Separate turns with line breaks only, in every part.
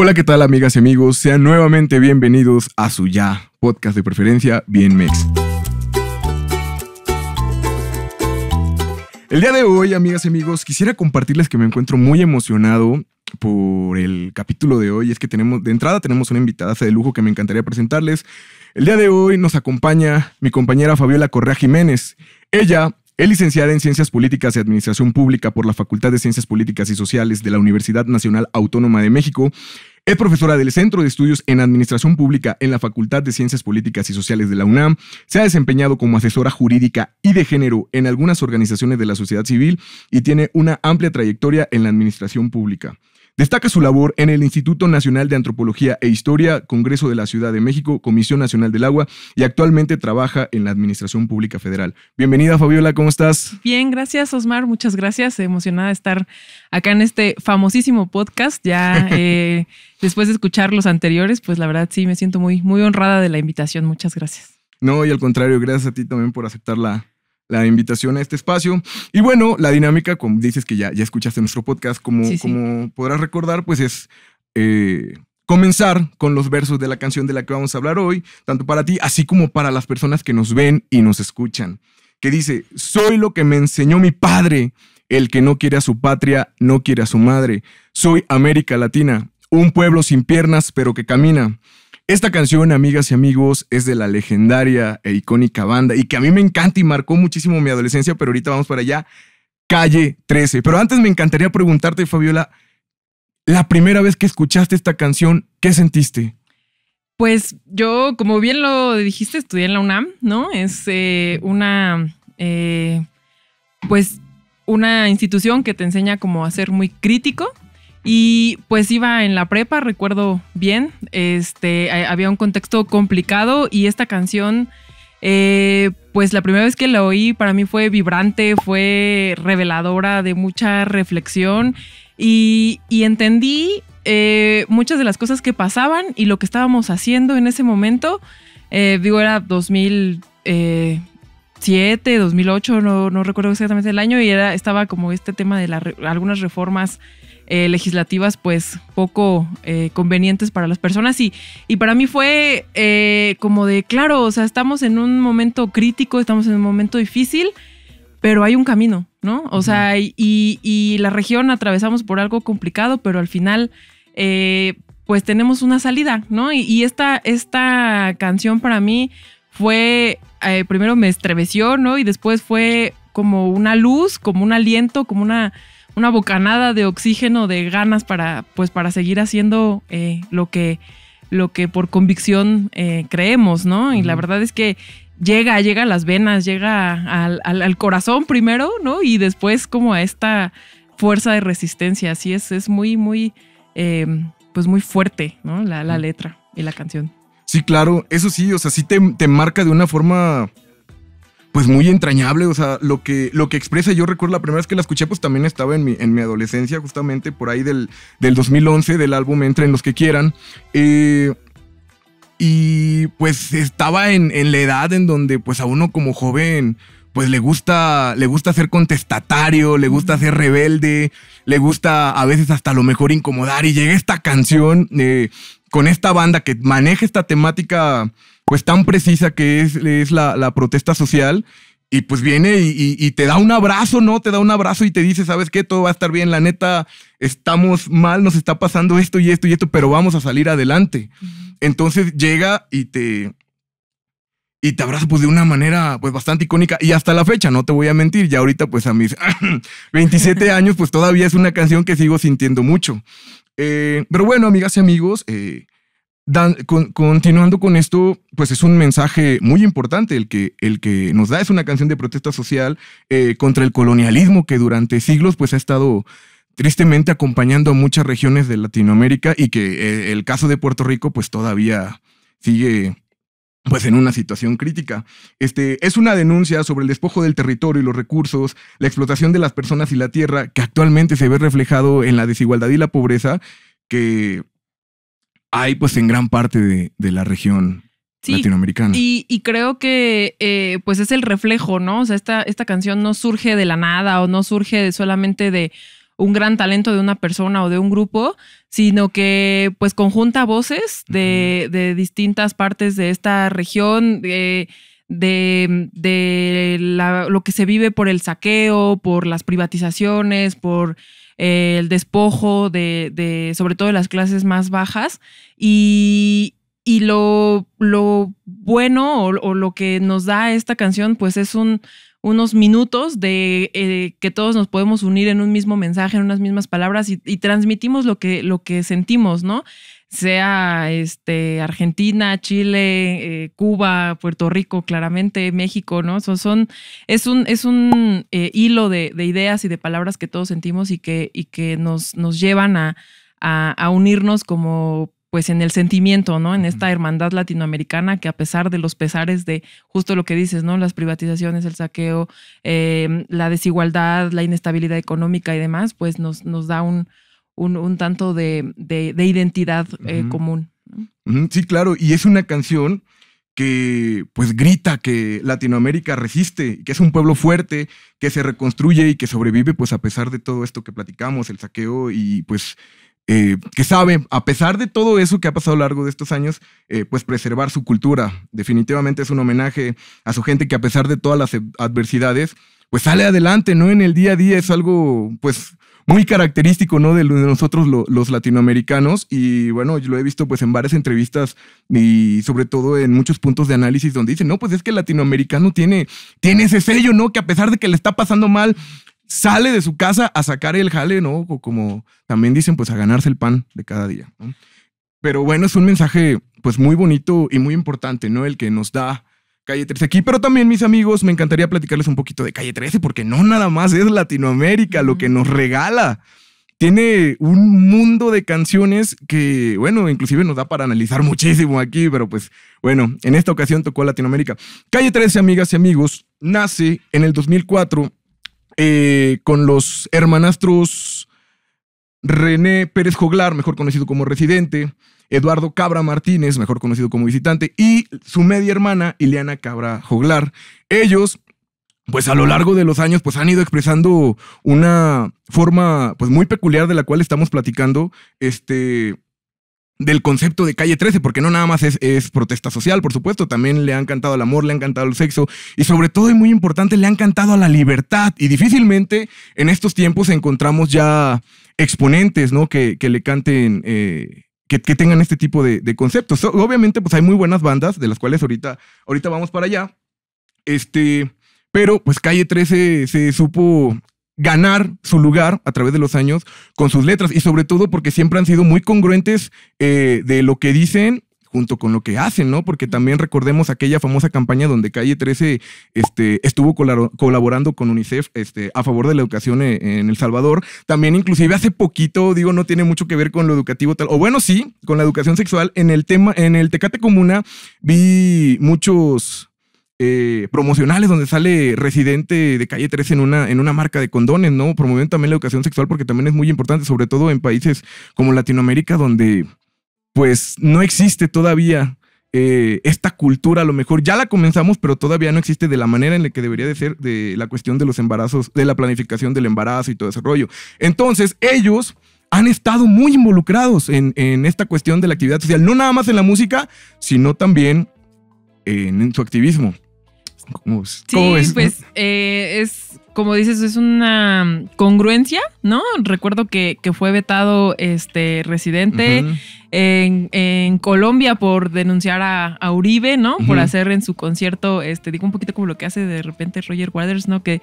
Hola, ¿qué tal amigas y amigos? Sean nuevamente bienvenidos a su ya podcast de preferencia, Bien Mex. El día de hoy, amigas y amigos, quisiera compartirles que me encuentro muy emocionado por el capítulo de hoy. Es que tenemos, de entrada tenemos una invitada de lujo que me encantaría presentarles. El día de hoy nos acompaña mi compañera Fabiola Correa Jiménez. Ella es licenciada en Ciencias Políticas y Administración Pública por la Facultad de Ciencias Políticas y Sociales de la Universidad Nacional Autónoma de México. Es profesora del Centro de Estudios en Administración Pública en la Facultad de Ciencias Políticas y Sociales de la UNAM. Se ha desempeñado como asesora jurídica y de género en algunas organizaciones de la sociedad civil y tiene una amplia trayectoria en la administración pública. Destaca su labor en el Instituto Nacional de Antropología e Historia, Congreso de la Ciudad de México, Comisión Nacional del Agua y actualmente trabaja en la Administración Pública Federal. Bienvenida Fabiola, ¿cómo estás?
Bien, gracias Osmar, muchas gracias. Emocionada de estar acá en este famosísimo podcast. Ya eh, después de escuchar los anteriores, pues la verdad sí me siento muy, muy honrada de la invitación. Muchas gracias.
No, y al contrario, gracias a ti también por aceptar la, la invitación a este espacio. Y bueno, la dinámica, como dices que ya, ya escuchaste nuestro podcast, como, como podrás recordar, pues es... Eh, comenzar con los versos de la canción de la que vamos a hablar hoy, tanto para ti, así como para las personas que nos ven y nos escuchan, que dice, soy lo que me enseñó mi padre, el que no quiere a su patria, no quiere a su madre, soy América Latina, un pueblo sin piernas, pero que camina, esta canción, amigas y amigos, es de la legendaria e icónica banda y que a mí me encanta y marcó muchísimo mi adolescencia, pero ahorita vamos para allá, Calle 13. Pero antes me encantaría preguntarte, Fabiola, la primera vez que escuchaste esta canción, ¿qué sentiste?
Pues yo, como bien lo dijiste, estudié en la UNAM, ¿no? Es eh, una, eh, pues, una institución que te enseña como a ser muy crítico, y pues iba en la prepa, recuerdo bien, este, eh, había un contexto complicado y esta canción, eh, pues la primera vez que la oí para mí fue vibrante, fue reveladora de mucha reflexión y, entendí eh, muchas de las cosas que pasaban y lo que estábamos haciendo en ese momento. digo, era 2007, 2008, no, recuerdo exactamente el año y era, estaba como este tema de algunas reformas eh, legislativas pues poco eh, convenientes para las personas y, y para mí fue eh, como de, claro, o sea, estamos en un momento crítico, estamos en un momento difícil, pero hay un camino, ¿no? O sea, y, la región atravesamos por algo complicado, pero al final pues tenemos una salida, ¿no? Y, esta, canción para mí fue, primero me estremeció, ¿no? Y después fue como una luz, como un aliento, como una una bocanada de oxígeno, de ganas para, pues, para seguir haciendo eh, lo, que, lo que por convicción eh, creemos, ¿no? Y la verdad es que llega, llega a las venas, llega al, corazón primero, ¿no? Y después como a esta fuerza de resistencia. Así es, es muy, muy, em, pues muy fuerte, ¿no? La, letra y la canción.
Sí, claro, eso sí, o sea, sí te, te marca de una forma pues muy entrañable, o sea, lo que, lo que expresa, yo recuerdo la primera vez que la escuché, pues también estaba en mi, adolescencia, justamente por ahí del, del 2011, del álbum Entre en los que quieran. Eh, y pues estaba en, la edad en donde pues a uno como joven pues le gusta, le gusta ser contestatario, le gusta ser rebelde, le gusta a veces hasta lo mejor incomodar y llega esta canción eh, con esta banda que maneja esta temática pues tan precisa que es, la, protesta social y pues viene y, te da un abrazo, ¿no? Te da un abrazo y te dice, ¿sabes qué? Todo va a estar bien, la neta, estamos mal, nos está pasando esto y esto y esto, pero vamos a salir adelante. Entonces llega y te... Y te abraza pues de una manera pues bastante icónica y hasta la fecha, no te voy a mentir, ya ahorita pues a mis 27 años pues todavía es una canción que sigo sintiendo mucho. Eh, pero bueno, amigas y amigos, eh, Dan, continuando con esto, pues es un mensaje muy importante el que, el que nos da. Es una canción de protesta social eh, contra el colonialismo que durante siglos pues ha estado tristemente acompañando a muchas regiones de Latinoamérica y que eh, el caso de Puerto Rico pues todavía sigue pues en una situación crítica. Este, es una denuncia sobre el despojo del territorio y los recursos, la explotación de las personas y la tierra que actualmente se ve reflejado en la desigualdad y la pobreza que hay pues en gran parte de, la región latinoamericana.
Y, creo que eh, pues es el reflejo, ¿no? O sea, esta, esta canción no surge de la nada o no surge solamente de un gran talento de una persona o de un grupo, sino que pues conjunta voces de, distintas partes de esta región, de, lo que se vive por el saqueo, por las privatizaciones, por el despojo de, de, sobre todo de las clases más bajas, y, y lo, lo bueno o, lo que nos da esta canción, pues es unos minutos de eh, que todos nos podemos unir en un mismo mensaje, en unas mismas palabras y, transmitimos lo que, lo que sentimos, ¿no? sea este, Argentina, Chile, eh, Cuba, Puerto Rico, claramente, México, ¿no? son, es un, es un eh, hilo de, ideas y de palabras que todos sentimos y que, y que nos, nos llevan a, a unirnos como pues en el sentimiento, ¿no? En esta hermandad latinoamericana que a pesar de los pesares de justo lo que dices, ¿no? Las privatizaciones, el saqueo, em, la desigualdad, la inestabilidad económica y demás, pues nos, nos da un, un, tanto de, identidad
eh, común. Sí, claro, y es una canción que pues grita que Latinoamérica resiste, que es un pueblo fuerte, que se reconstruye y que sobrevive pues a pesar de todo esto que platicamos, el saqueo y pues eh, que sabe, a pesar de todo eso que ha pasado a lo largo de estos años, eh, pues preservar su cultura. Definitivamente es un homenaje a su gente que a pesar de todas las adversidades, pues sale adelante, ¿no? En el día a día es algo, pues, muy característico, ¿no? De nosotros los latinoamericanos. Y bueno, yo lo he visto pues en varias entrevistas y sobre todo en muchos puntos de análisis donde dicen, no, pues es que el latinoamericano tiene, tiene ese sello, ¿no? Que a pesar de que le está pasando mal, sale de su casa a sacar el jale, ¿no? O como también dicen, pues a ganarse el pan de cada día. ¿no? Pero bueno, es un mensaje pues muy bonito y muy importante, ¿no? El que nos da Calle 13 aquí, pero también mis amigos, me encantaría platicarles un poquito de Calle 13 porque no nada más es Latinoamérica lo que nos regala. Tiene un mundo de canciones que, bueno, inclusive nos da para analizar muchísimo aquí, pero pues bueno, en esta ocasión tocó Latinoamérica. Calle 13, amigas y amigos, nace en el 2004 eh, con los hermanastros René Pérez Joglar, mejor conocido como residente, Eduardo Cabra Martínez, mejor conocido como visitante, y su media hermana, Ileana Cabra Joglar. Ellos pues a lo largo de los años pues han ido expresando una forma pues muy peculiar de la cual estamos platicando este del concepto de calle 13, porque no nada más es, protesta social, por supuesto, también le han cantado al amor, le han cantado al sexo y sobre todo y muy importante, le han cantado a la libertad y difícilmente en estos tiempos encontramos ya exponentes, ¿no? Que, le canten... Eh, que, tengan este tipo de, conceptos. obviamente, pues hay muy buenas bandas, de las cuales ahorita, ahorita vamos para allá. Este, pero pues Calle 13 se supo ganar su lugar a través de los años con sus letras y sobre todo porque siempre han sido muy congruentes eh, de lo que dicen junto con lo que hacen, ¿no? Porque también recordemos aquella famosa campaña donde Calle 13 este, estuvo colaborando con UNICEF este, a favor de la educación eh, en El Salvador. También inclusive hace poquito, digo, no tiene mucho que ver con lo educativo tal, o bueno, sí, con la educación sexual. En el tema, en el Tecate Comuna vi muchos eh, promocionales donde sale residente de calle 13 en una, en una marca de condones, ¿no? Promoviendo también la educación sexual porque también es muy importante, sobre todo en países como Latinoamérica donde pues no existe todavía eh, esta cultura, a lo mejor ya la comenzamos, pero todavía no existe de la manera en la que debería de ser de la cuestión de los embarazos, de la planificación del embarazo y todo ese rollo. Entonces, ellos han estado muy involucrados en, esta cuestión de la actividad social, no nada más en la música, sino también en su activismo. Sí, pues
eh, es, como dices, es una congruencia, ¿no? Recuerdo que, que fue vetado este residente en, Colombia por denunciar a, Uribe, ¿no? Por hacer en su concierto, este, digo un poquito como lo que hace de repente Roger Waters, ¿no? Que,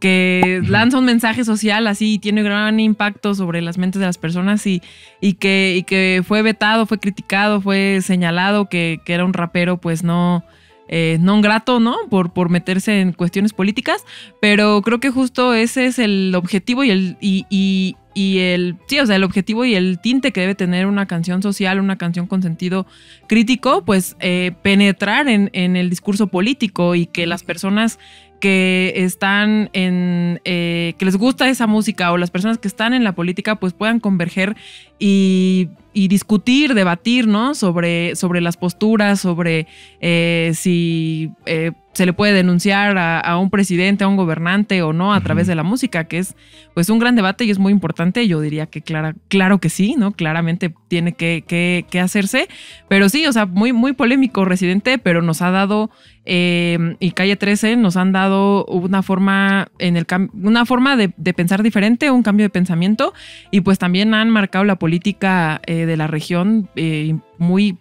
que lanza un mensaje social así y tiene gran impacto sobre las mentes de las personas y, y, que, que fue vetado, fue criticado, fue señalado que, que era un rapero, pues no eh, no un grato, ¿no? Por, por meterse en cuestiones políticas, pero creo que justo ese es el objetivo y el, y, el, sí, o sea, el objetivo y el tinte que debe tener una canción social, una canción con sentido crítico, pues eh, penetrar en, el discurso político y que las personas que están en, eh, que les gusta esa música o las personas que están en la política, pues puedan converger y y discutir, debatir, ¿no? Sobre, sobre las posturas, sobre eh, si eh, se le puede denunciar a, un presidente, a un gobernante o no a través de la música, que es pues un gran debate y es muy importante. Yo diría que clara, claro que sí, ¿no? Claramente tiene que, hacerse. Pero sí, o sea, muy, muy polémico Residente, pero nos ha dado, eh, y Calle 13 nos han dado una forma, en el una forma de, pensar diferente, un cambio de pensamiento, y pues también han marcado la política eh, de la región eh, muy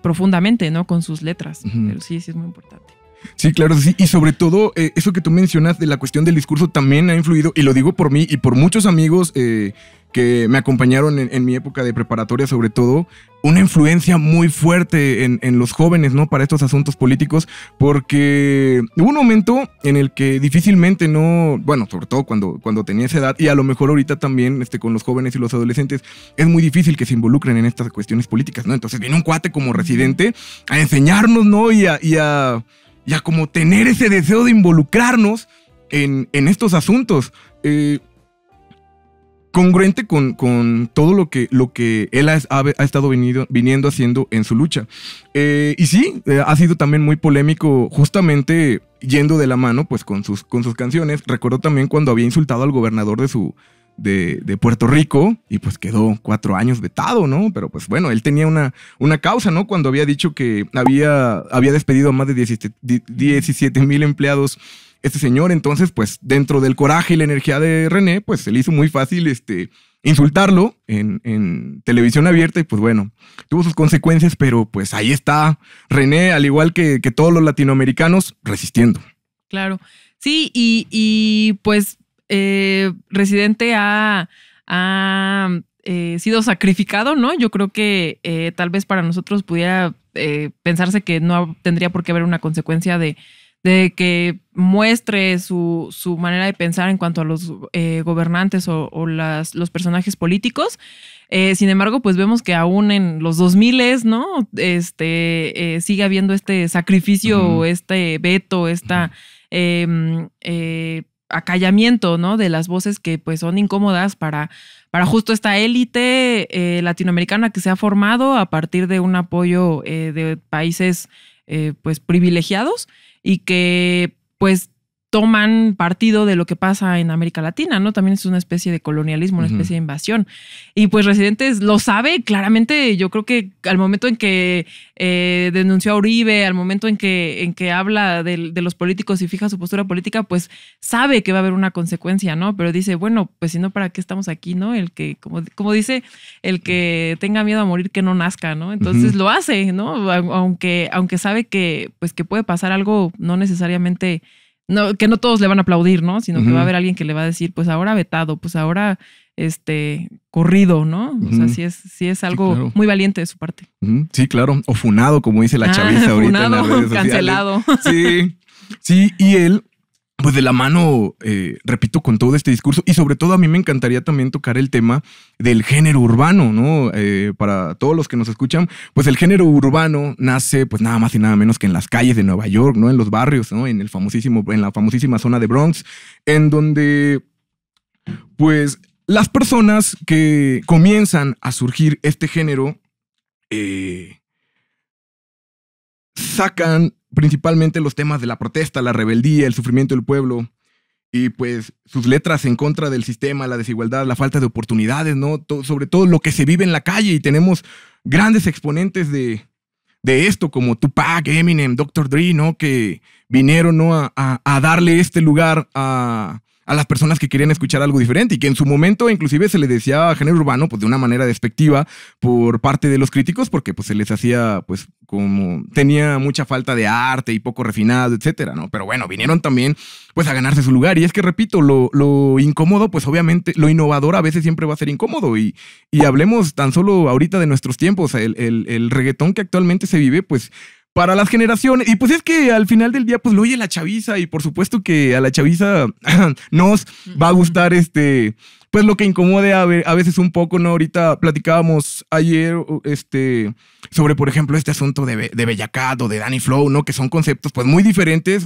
profundamente, ¿no? Con sus letras. Pero sí, sí es muy importante.
Sí, claro, sí. Y sobre todo, eh, eso que tú mencionas de la cuestión del discurso también ha influido, y lo digo por mí y por muchos amigos eh, que me acompañaron en, mi época de preparatoria, sobre todo, una influencia muy fuerte en, los jóvenes, ¿no? Para estos asuntos políticos, porque hubo un momento en el que difícilmente no, bueno, sobre todo cuando, cuando tenía esa edad, y a lo mejor ahorita también este, con los jóvenes y los adolescentes, es muy difícil que se involucren en estas cuestiones políticas, ¿no? Entonces viene un cuate como residente a enseñarnos, ¿no? y a ya como tener ese deseo de involucrarnos en, estos asuntos. Eh, congruente con, todo lo que, lo que él ha, estado viniendo haciendo en su lucha. Eh, y sí, eh, ha sido también muy polémico justamente yendo de la mano pues con sus, con sus canciones. Recuerdo también cuando había insultado al gobernador de su, de, Puerto Rico y pues quedó cuatro años vetado, ¿no? Pero pues bueno, él tenía una, una causa, ¿no? Cuando había dicho que había, había despedido a más de 17 mil empleados este señor, entonces pues dentro del coraje y la energía de René, pues se le hizo muy fácil este, insultarlo en, televisión abierta y pues bueno, tuvo sus consecuencias, pero pues ahí está René, al igual que, todos los latinoamericanos, resistiendo.
Claro, sí, y, y pues eh, Residente ha, eh, sido sacrificado, ¿no? Yo creo que eh, tal vez para nosotros pudiera eh, pensarse que no tendría por qué haber una consecuencia de, que muestre su, manera de pensar en cuanto a los gobernantes o, los personajes políticos. sin embargo, pues vemos que aún en los 2000, ¿no? Este, sigue habiendo este sacrificio, o este veto, esta acallamiento, ¿no? De las voces que pues son incómodas para, para justo esta élite eh, latinoamericana que se ha formado a partir de un apoyo eh, de países eh, pues privilegiados y que pues toman partido de lo que pasa en América Latina, ¿no? También es una especie de colonialismo, una especie de invasión. Y pues Residentes lo sabe claramente, yo creo que al momento en que eh, denunció a Uribe, al momento en que, en que habla de, los políticos y fija su postura política, pues sabe que va a haber una consecuencia, ¿no? Pero dice, bueno, pues si no, ¿para qué estamos aquí, no? El que, como, como dice, el que tenga miedo a morir, que no nazca, ¿no? Entonces lo hace, ¿no? Aunque, sabe que, pues, que puede pasar algo no necesariamente no, que no todos le van a aplaudir, ¿no? Sino que va a haber alguien que le va a decir, pues ahora vetado, pues ahora este corrido, ¿no? O sea, sí es, sí es algo muy valiente de su parte.
Sí, claro. O funado, como dice la chavista ah, chaviza ahorita. cancelado. Sí. Sí, y él pues de la mano, eh, repito, con todo este discurso y sobre todo a mí me encantaría también tocar el tema del género urbano, ¿no? Eh, para todos los que nos escuchan, pues el género urbano nace pues nada más y nada menos que en las calles de Nueva York, ¿no? En los barrios, ¿no? En el famosísimo, en la famosísima zona de Bronx, en donde pues las personas que comienzan a surgir este género eh, sacan principalmente los temas de la protesta, la rebeldía, el sufrimiento del pueblo y pues sus letras en contra del sistema, la desigualdad, la falta de oportunidades, ¿no? sobre todo lo que se vive en la calle y tenemos grandes exponentes de, de esto como Tupac, Eminem, Dr. Dre, ¿no? Que vinieron, ¿no? a darle este lugar a, a las personas que querían escuchar algo diferente y que en su momento inclusive se le decía a género urbano pues de una manera despectiva por parte de los críticos porque pues se les hacía pues como tenía mucha falta de arte y poco refinado, etcétera, ¿no? Pero bueno, vinieron también pues a ganarse su lugar y es que repito, lo, lo incómodo pues obviamente, lo innovador a veces siempre va a ser incómodo y, y hablemos tan solo ahorita de nuestros tiempos, el, el reggaetón que actualmente se vive pues para las generaciones. Y pues es que al final del día, pues lo oye la chaviza y por supuesto que a la chaviza nos va a gustar este, pues lo que incomode a, veces un poco, ¿no? Ahorita platicábamos ayer este, sobre, por ejemplo, este asunto de, de Bellacat de Danny Flow, ¿no? Que son conceptos pues muy diferentes.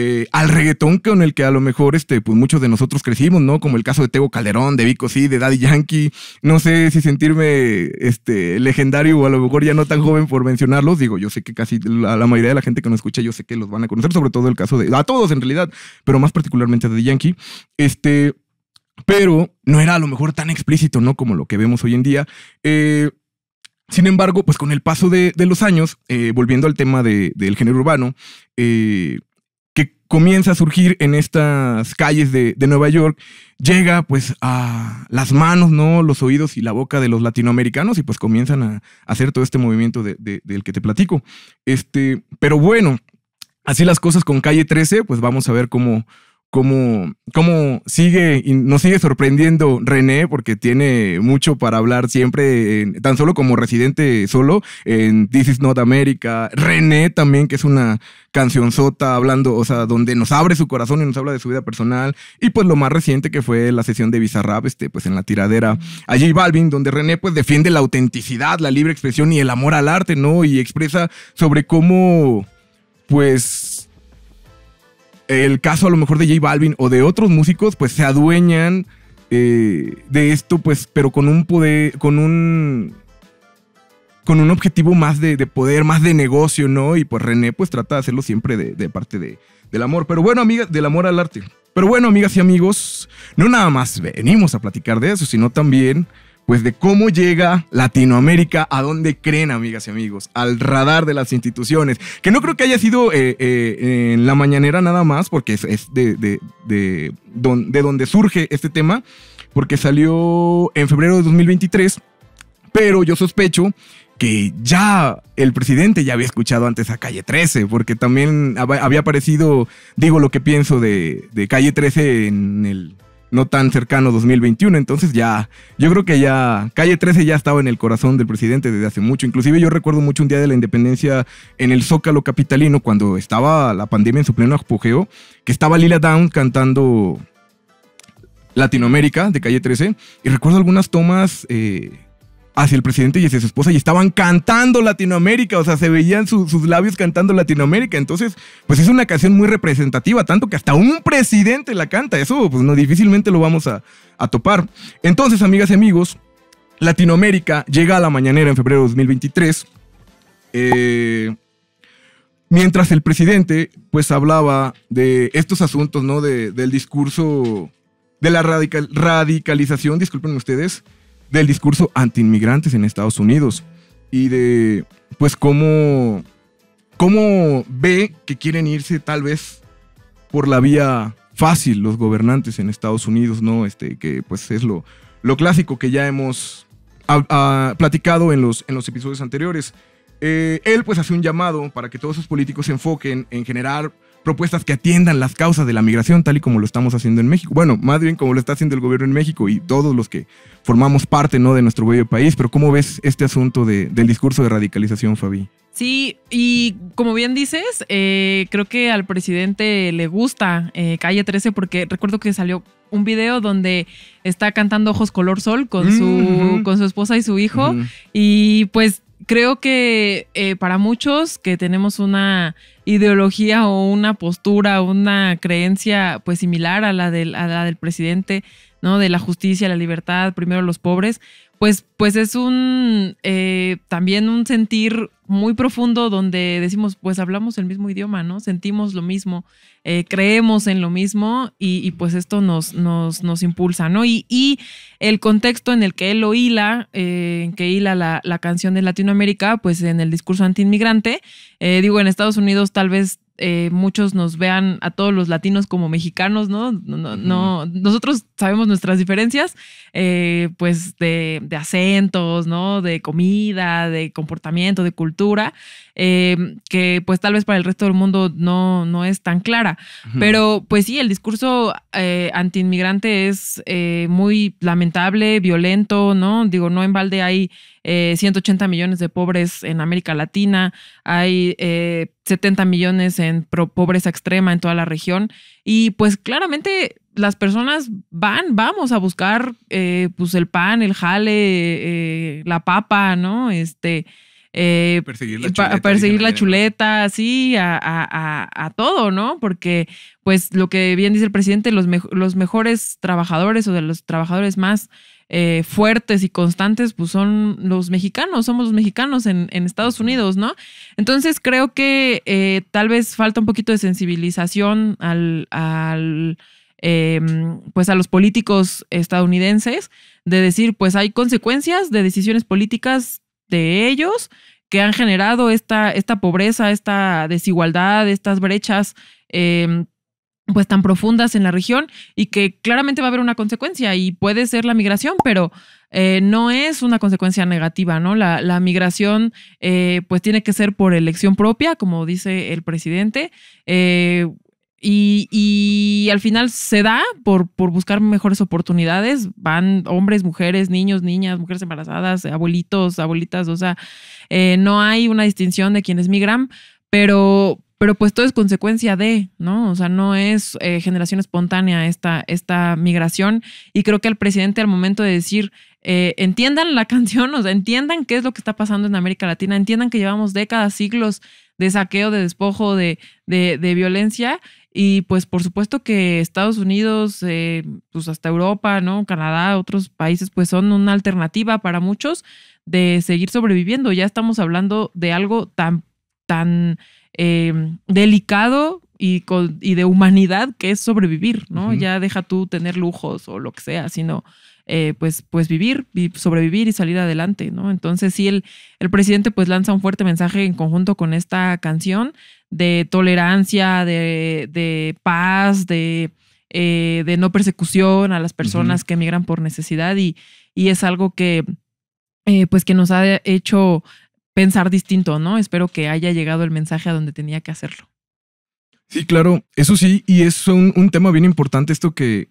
Eh, al reggaetón con el que a lo mejor este, pues muchos de nosotros crecimos, ¿no? Como el caso de Tego Calderón, de Vico Sí, de Daddy Yankee. No sé si sentirme este, legendario o a lo mejor ya no tan joven por mencionarlos. Digo, yo sé que casi la, mayoría de la gente que nos escucha, yo sé que los van a conocer, sobre todo el caso de. a todos en realidad, pero más particularmente a Daddy Yankee. Este. Pero no era a lo mejor tan explícito, ¿no? Como lo que vemos hoy en día. Eh, sin embargo, pues con el paso de, los años, eh, volviendo al tema del género urbano, comienza a surgir en estas calles de, Nueva York, llega pues a las manos, ¿no? Los oídos y la boca de los latinoamericanos y pues comienzan a, hacer todo este movimiento del que te platico. Este, pero bueno, así las cosas con Calle 13, pues vamos a ver cómo, cómo, cómo sigue, nos sigue sorprendiendo René, porque tiene mucho para hablar siempre, tan solo como residente solo, en This is Not America. René también, que es una canción sota, hablando, o sea, donde nos abre su corazón y nos habla de su vida personal. Y pues lo más reciente que fue la sesión de Bizarrap, este, pues en la tiradera allí Balvin, donde René pues defiende la autenticidad, la libre expresión y el amor al arte, ¿no? Y expresa sobre cómo, pues el caso a lo mejor de J Balvin o de otros músicos, pues se adueñan eh, de esto, pues, pero con un poder, con un con un objetivo más de, poder, más de negocio, ¿no? Y pues René pues trata de hacerlo siempre de, parte de, del amor. Pero bueno, amigas, del amor al arte. Pero bueno, amigas y amigos, no nada más venimos a platicar de eso, sino también pues de cómo llega Latinoamérica, a donde creen, amigas y amigos, al radar de las instituciones, que no creo que haya sido eh, eh, en la mañanera nada más, porque es, de, donde surge este tema, porque salió en febrero de 2023, pero yo sospecho que ya el presidente ya había escuchado antes a Calle 13, porque también había aparecido, digo lo que pienso de, de Calle 13 en el no tan cercano 2021. Entonces ya, yo creo que ya Calle 13 ya estaba en el corazón del presidente desde hace mucho. Inclusive yo recuerdo mucho un día de la independencia en el Zócalo Capitalino, cuando estaba la pandemia en su pleno apogeo, que estaba Lila Down cantando Latinoamérica de Calle 13. Y recuerdo algunas tomas... Eh, hacia el presidente y hacia su esposa y estaban cantando Latinoamérica, o sea, se veían sus labios cantando Latinoamérica. Entonces, pues es una canción muy representativa, tanto que hasta un presidente la canta. Eso, pues no, difícilmente lo vamos a, topar. Entonces, amigas y amigos, Latinoamérica llega a la mañanera en febrero de 2023. Eh, mientras el presidente, pues hablaba de estos asuntos, ¿no? De, del discurso de la radical, radicalización, disculpen ustedes, del discurso anti-inmigrantes en Estados Unidos y de, pues, cómo, ve que quieren irse tal vez por la vía fácil los gobernantes en Estados Unidos, ¿no? Este, que pues es lo, lo clásico que ya hemos platicado en los, en los episodios anteriores. Eh, él pues hace un llamado para que todos los políticos se enfoquen en generar propuestas que atiendan las causas de la migración, tal y como lo estamos haciendo en México. Bueno, más bien como lo está haciendo el gobierno en México y todos los que formamos parte ¿no? de nuestro bello país. Pero ¿cómo ves este asunto del discurso de radicalización, Fabi?
Sí, y como bien dices, eh, creo que al presidente le gusta eh, Calle 13 porque recuerdo que salió un video donde está cantando Ojos Color Sol con, su, con su esposa y su hijo. Y pues creo que eh, para muchos que tenemos una ideología o una postura, una creencia pues similar a la del, la del presidente, ¿no? De la justicia, la libertad, primero los pobres, pues, pues es un eh, también un sentir muy profundo donde decimos, pues hablamos el mismo idioma, ¿no? Sentimos lo mismo, eh, creemos en lo mismo y, pues esto nos, nos, impulsa, ¿no? Y, y, el contexto en el que él lo hila, eh, que hila la, canción de Latinoamérica, pues en el discurso antiinmigrante, eh, digo, en Estados Unidos tal vez eh, muchos nos vean a todos los latinos como mexicanos, ¿no? no, nosotros sabemos nuestras diferencias, pues de, de, acentos, ¿no? De comida, de comportamiento, de cultura, que pues tal vez para el resto del mundo no, no es tan clara. Pero pues sí, el discurso eh, antiinmigrante es eh, muy lamentable, violento, ¿no? Digo, no en balde hay 180 eh, millones de pobres en América Latina, hay 70 millones en pobreza extrema en toda la región y pues claramente las personas van, vamos a buscar pues el pan, el jale, la papa, ¿no? Este... Eh, perseguir la chuleta, sí, así, a, todo, ¿no? Porque, pues, lo que bien dice el presidente, los, mejores trabajadores o de los trabajadores más eh, fuertes y constantes, pues son los mexicanos, somos los mexicanos en, Estados Unidos, ¿no? Entonces creo que eh, tal vez falta un poquito de sensibilización al, al em, pues a los políticos estadounidenses de decir, pues hay consecuencias de decisiones políticas de ellos que han generado esta, esta pobreza, esta desigualdad, estas brechas em, pues tan profundas en la región y que claramente va a haber una consecuencia y puede ser la migración, pero eh, no es una consecuencia negativa, ¿no? La, la migración eh, pues tiene que ser por elección propia, como dice el presidente, eh, y, al final se da por, por buscar mejores oportunidades. Van hombres, mujeres, niños, niñas, mujeres embarazadas, abuelitos, abuelitas. O sea, eh, no hay una distinción de quienes es pero, pero pues todo es consecuencia de, ¿no? O sea, no es eh, generación espontánea esta, esta migración. Y creo que al presidente al momento de decir, eh, entiendan la canción, o sea, entiendan qué es lo que está pasando en América Latina, entiendan que llevamos décadas, siglos de saqueo, de despojo, de, de violencia y pues por supuesto que Estados Unidos, eh, pues hasta Europa, ¿no? Canadá, otros países, pues son una alternativa para muchos de seguir sobreviviendo. Ya estamos hablando de algo tan, tan em, delicado y, y, de humanidad que es sobrevivir, ¿no? Ya deja tú tener lujos o lo que sea, sino eh, pues, pues vivir sobrevivir y salir adelante, ¿no? Entonces sí, el, el presidente pues lanza un fuerte mensaje en conjunto con esta canción de tolerancia, de, paz, de, eh, de no persecución a las personas que emigran por necesidad y, es algo que, eh, pues que nos ha hecho pensar distinto, ¿no? Espero que haya llegado el mensaje a donde tenía que hacerlo.
Sí, claro, eso sí, y es un, tema bien importante esto que,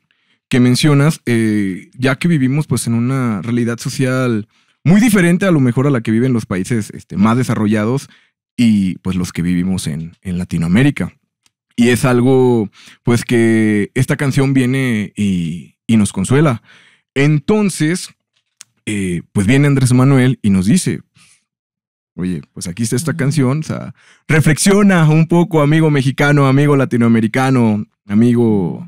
que mencionas, eh, ya que vivimos pues en una realidad social muy diferente a lo mejor a la que viven los países este, más desarrollados, y pues los que vivimos en, en Latinoamérica. Y es algo pues que esta canción viene y, nos consuela. Entonces, eh, pues viene Andrés Manuel y nos dice, oye, pues aquí está esta canción, o sea, reflexiona un poco, amigo mexicano, amigo latinoamericano, amigo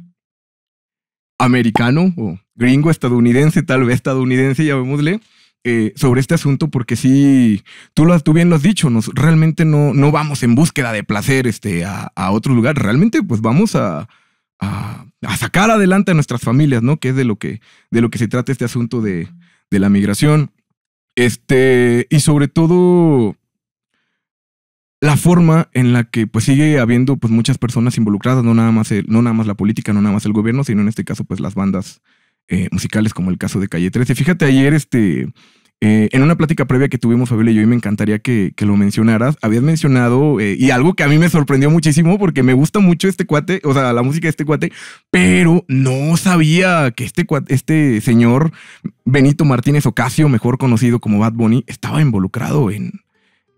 americano o gringo, estadounidense, tal vez estadounidense, llamémosle. Eh, sobre este asunto porque sí, tú, lo, tú bien lo has dicho, nos, realmente no, no vamos en búsqueda de placer este, a, otro lugar, realmente pues vamos a, a, sacar adelante a nuestras familias, ¿no? Que es de lo que, de lo que se trata este asunto de, de la migración. Este, y sobre todo la forma en la que pues sigue habiendo pues muchas personas involucradas, no nada más no nada más la política, no nada más el gobierno, sino en este caso pues las bandas eh, musicales, como el caso de Calle 13. Fíjate, ayer este. Eh, en una plática previa que tuvimos, Fabiola y yo, y me encantaría que, lo mencionaras, habías mencionado, eh, y algo que a mí me sorprendió muchísimo, porque me gusta mucho este cuate, o sea, la música de este cuate, pero no sabía que este, cuate, este señor Benito Martínez Ocasio, mejor conocido como Bad Bunny, estaba involucrado en,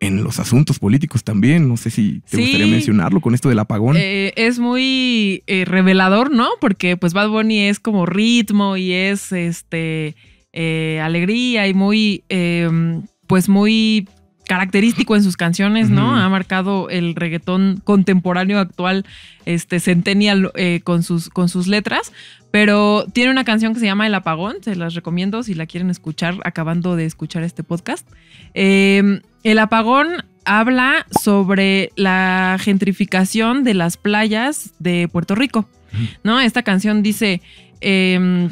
en los asuntos políticos también. No sé si te gustaría mencionarlo con esto del apagón.
Eh, es muy eh, revelador, ¿no? Porque pues Bad Bunny es como ritmo y es este eh, alegría y muy, em, pues muy característico en sus canciones, ¿no? Ha marcado el reggaetón contemporáneo actual, este centennial con sus con sus letras, pero tiene una canción que se llama El apagón, se las recomiendo si la quieren escuchar acabando de escuchar este podcast. Em, el apagón habla sobre la gentrificación de las playas de Puerto Rico, ¿no? Esta canción dice, em,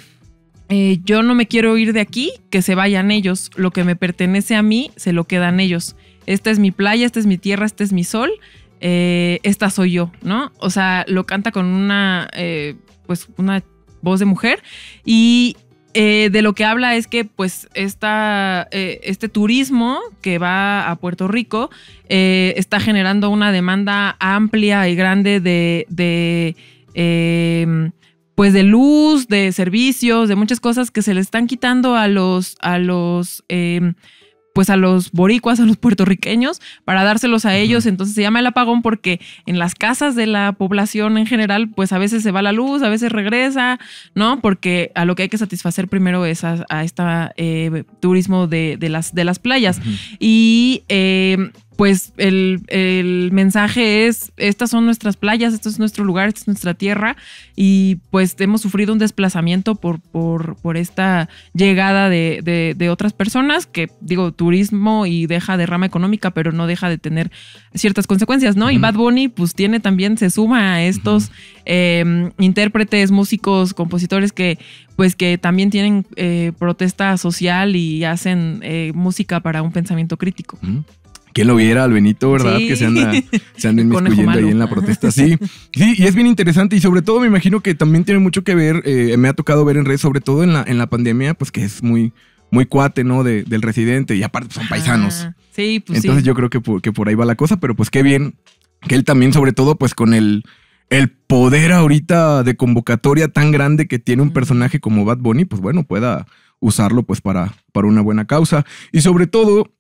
eh, yo no me quiero ir de aquí, que se vayan ellos, lo que me pertenece a mí, se lo quedan ellos. Esta es mi playa, esta es mi tierra, este es mi sol, eh, esta soy yo, ¿no? O sea, lo canta con una, eh, pues, una voz de mujer y eh, de lo que habla es que pues eh, este turismo que va a Puerto Rico eh, está generando una demanda amplia y grande de, de em, pues de luz, de servicios, de muchas cosas que se le están quitando a los, a los em, pues a los boricuas, a los puertorriqueños, para dárselos a ellos. Entonces se llama el apagón porque en las casas de la población en general, pues a veces se va la luz, a veces regresa, ¿no? Porque a lo que hay que satisfacer primero es a, este turismo de, las, de las playas. Y eh, pues el, mensaje es, estas son nuestras playas, esto es nuestro lugar, esta es nuestra tierra, y pues hemos sufrido un desplazamiento por, por, por esta llegada de, de, otras personas, que digo, turismo y deja de rama económica, pero no deja de tener ciertas consecuencias, ¿no? Y Bad Bunny pues tiene también, se suma a estos em, intérpretes, músicos, compositores que pues que también tienen eh, protesta social y hacen eh, música para un pensamiento crítico.
¿Quién lo viera al Benito, verdad? Que se anda, se inmiscuyendo ahí en la protesta. Sí, sí, y es bien interesante. Y sobre todo, me imagino que también tiene mucho que ver, eh, me ha tocado ver en redes, sobre todo en la, en la pandemia, pues que es muy, muy cuate, ¿no? del residente. Y aparte pues, son paisanos.
sí, pues Entonces yo
creo que por, ahí va la cosa, pero pues qué bien que él también, sobre todo, pues con el, el poder ahorita de convocatoria tan grande que tiene un personaje como Bad Bunny, pues bueno, pueda usarlo pues para, para una buena causa. Y sobre todo,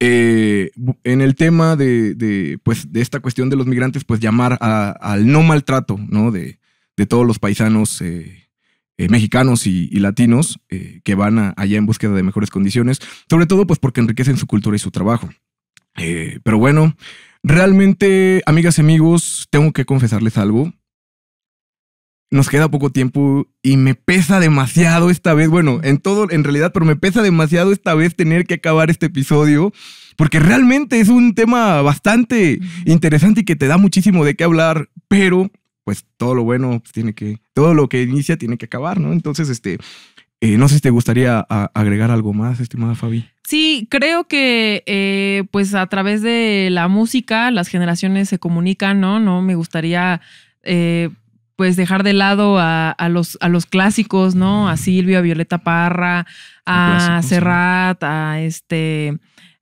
eh, en el tema de, pues, de esta cuestión de los migrantes, pues llamar al no maltrato ¿no? De, todos los paisanos eh, eh, mexicanos y, latinos que van allá en búsqueda de mejores condiciones, sobre todo pues porque enriquecen su cultura y su trabajo. pero bueno, realmente, amigas y amigos, tengo que confesarles algo nos queda poco tiempo y me pesa demasiado esta vez, bueno, en todo, en realidad, pero me pesa demasiado esta vez tener que acabar este episodio, porque realmente es un tema bastante interesante y que te da muchísimo de qué hablar, pero pues todo lo bueno pues, tiene que, todo lo que inicia tiene que acabar, ¿no? Entonces, este, eh, no sé si te gustaría agregar algo más, estimada Fabi.
Sí, creo que eh, pues a través de la música las generaciones se comunican, ¿no? No me gustaría... Eh, pues dejar de lado a, los, a los clásicos, ¿no? A Silvio, a Violeta Parra, a Serrat, a este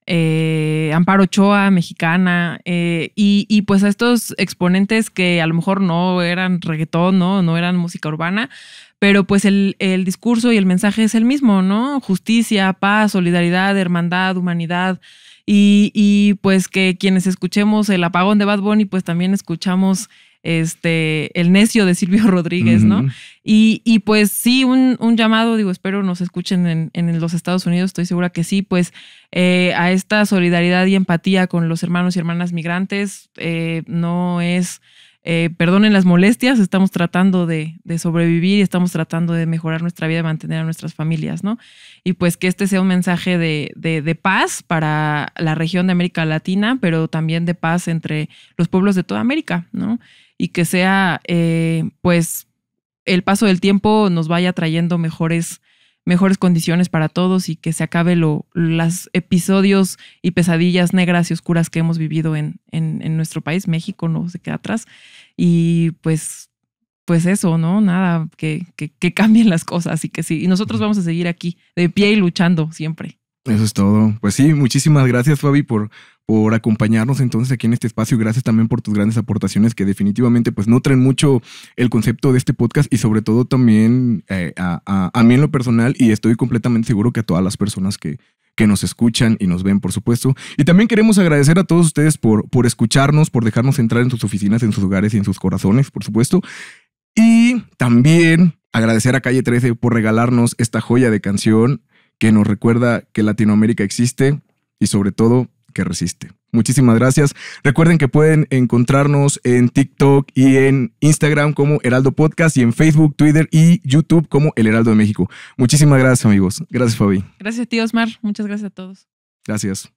eh, Amparo Ochoa, mexicana, eh, y, pues a estos exponentes que a lo mejor no eran reggaetón, ¿no? No eran música urbana, pero pues el, discurso y el mensaje es el mismo, ¿no? Justicia, paz, solidaridad, hermandad, humanidad. Y, y pues que quienes escuchemos el apagón de Bad Bunny, pues también escuchamos este, el necio de Silvio Rodríguez, ¿no? Y, pues sí, un, llamado, digo, espero nos escuchen en, los Estados Unidos, estoy segura que sí, pues eh, a esta solidaridad y empatía con los hermanos y hermanas migrantes, eh, no es eh, perdonen las molestias, estamos tratando de, sobrevivir y estamos tratando de mejorar nuestra vida, y mantener a nuestras familias, ¿no? Y pues que este sea un mensaje de, paz para la región de América Latina, pero también de paz entre los pueblos de toda América, ¿no? Y que sea, eh, pues, el paso del tiempo nos vaya trayendo mejores mejores condiciones para todos y que se acabe lo, los episodios y pesadillas negras y oscuras que hemos vivido en, en, nuestro país. México no se queda atrás. Y pues, pues eso, ¿no? Nada, que, que, que cambien las cosas y que sí. Y nosotros vamos a seguir aquí de pie y luchando siempre.
Eso es todo. Pues sí, muchísimas gracias, Fabi, por por acompañarnos entonces aquí en este espacio. Gracias también por tus grandes aportaciones que definitivamente pues nutren mucho el concepto de este podcast y sobre todo también eh, a, mí en lo personal y estoy completamente seguro que a todas las personas que, que nos escuchan y nos ven, por supuesto. Y también queremos agradecer a todos ustedes por, por escucharnos, por dejarnos entrar en sus oficinas, en sus hogares y en sus corazones, por supuesto. Y también agradecer a Calle 13 por regalarnos esta joya de canción que nos recuerda que Latinoamérica existe y sobre todo que resiste. Muchísimas gracias. Recuerden que pueden encontrarnos en TikTok y en Instagram como Heraldo Podcast y en Facebook, Twitter y YouTube como El Heraldo de México. Muchísimas gracias amigos. Gracias Fabi.
Gracias a ti Osmar. Muchas gracias a todos.
Gracias.